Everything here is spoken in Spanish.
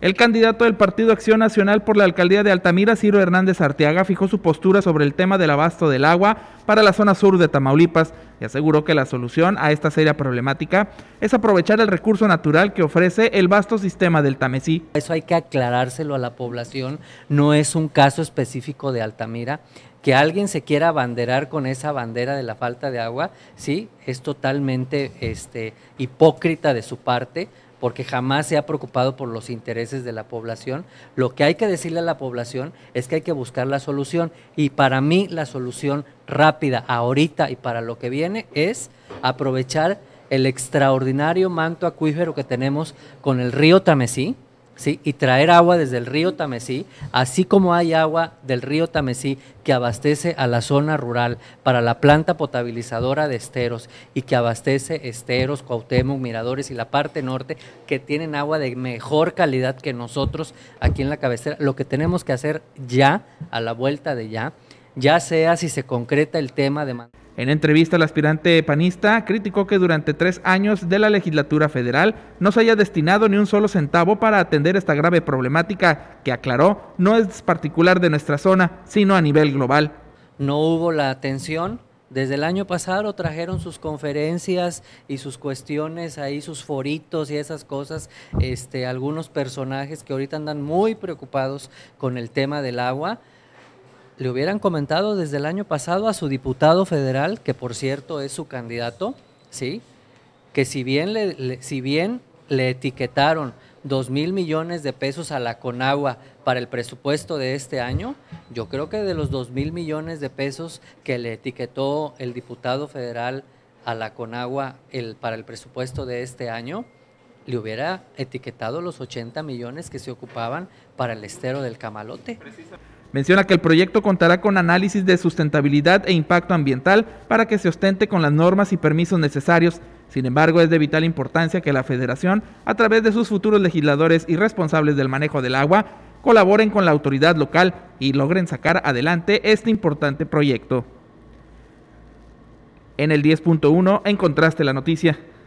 El candidato del Partido Acción Nacional por la alcaldía de Altamira, Ciro Hernández Arteaga, fijó su postura sobre el tema del abasto del agua para la zona sur de Tamaulipas y aseguró que la solución a esta seria problemática es aprovechar el recurso natural que ofrece el vasto sistema del Tamesí. Eso hay que aclarárselo a la población, no es un caso específico de Altamira. Que alguien se quiera abanderar con esa bandera de la falta de agua, sí, es totalmente este, hipócrita de su parte, porque jamás se ha preocupado por los intereses de la población. Lo que hay que decirle a la población es que hay que buscar la solución y para mí la solución rápida ahorita y para lo que viene es aprovechar el extraordinario manto acuífero que tenemos con el río Tamesí, y traer agua desde el río Tamesí, así como hay agua del río Tamesí que abastece a la zona rural para la planta potabilizadora de esteros y que abastece esteros, Cuauhtémoc, Miradores y la parte norte que tienen agua de mejor calidad que nosotros aquí en la cabecera. Lo que tenemos que hacer ya, a la vuelta de ya, ya sea si se concreta el tema de en entrevista, el aspirante panista criticó que durante tres años de la legislatura federal no se haya destinado ni un solo centavo para atender esta grave problemática, que aclaró no es particular de nuestra zona, sino a nivel global. No hubo la atención. Desde el año pasado trajeron sus conferencias y sus cuestiones ahí, sus foritos y esas cosas, este, algunos personajes que ahorita andan muy preocupados con el tema del agua le hubieran comentado desde el año pasado a su diputado federal, que por cierto es su candidato, ¿sí? que si bien le, si bien le etiquetaron 2 mil millones de pesos a la Conagua para el presupuesto de este año, yo creo que de los 2 mil millones de pesos que le etiquetó el diputado federal a la Conagua para el presupuesto de este año, le hubiera etiquetado los 80 millones que se ocupaban para el estero del Camalote. Menciona que el proyecto contará con análisis de sustentabilidad e impacto ambiental para que se ostente con las normas y permisos necesarios. Sin embargo, es de vital importancia que la Federación, a través de sus futuros legisladores y responsables del manejo del agua, colaboren con la autoridad local y logren sacar adelante este importante proyecto. En el 10.1 encontraste la noticia.